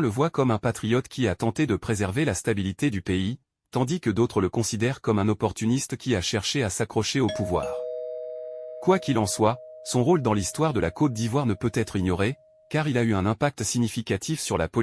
le voient comme un patriote qui a tenté de préserver la stabilité du pays, tandis que d'autres le considèrent comme un opportuniste qui a cherché à s'accrocher au pouvoir. Quoi qu'il en soit, son rôle dans l'histoire de la Côte d'Ivoire ne peut être ignoré, car il a eu un impact significatif sur la politique.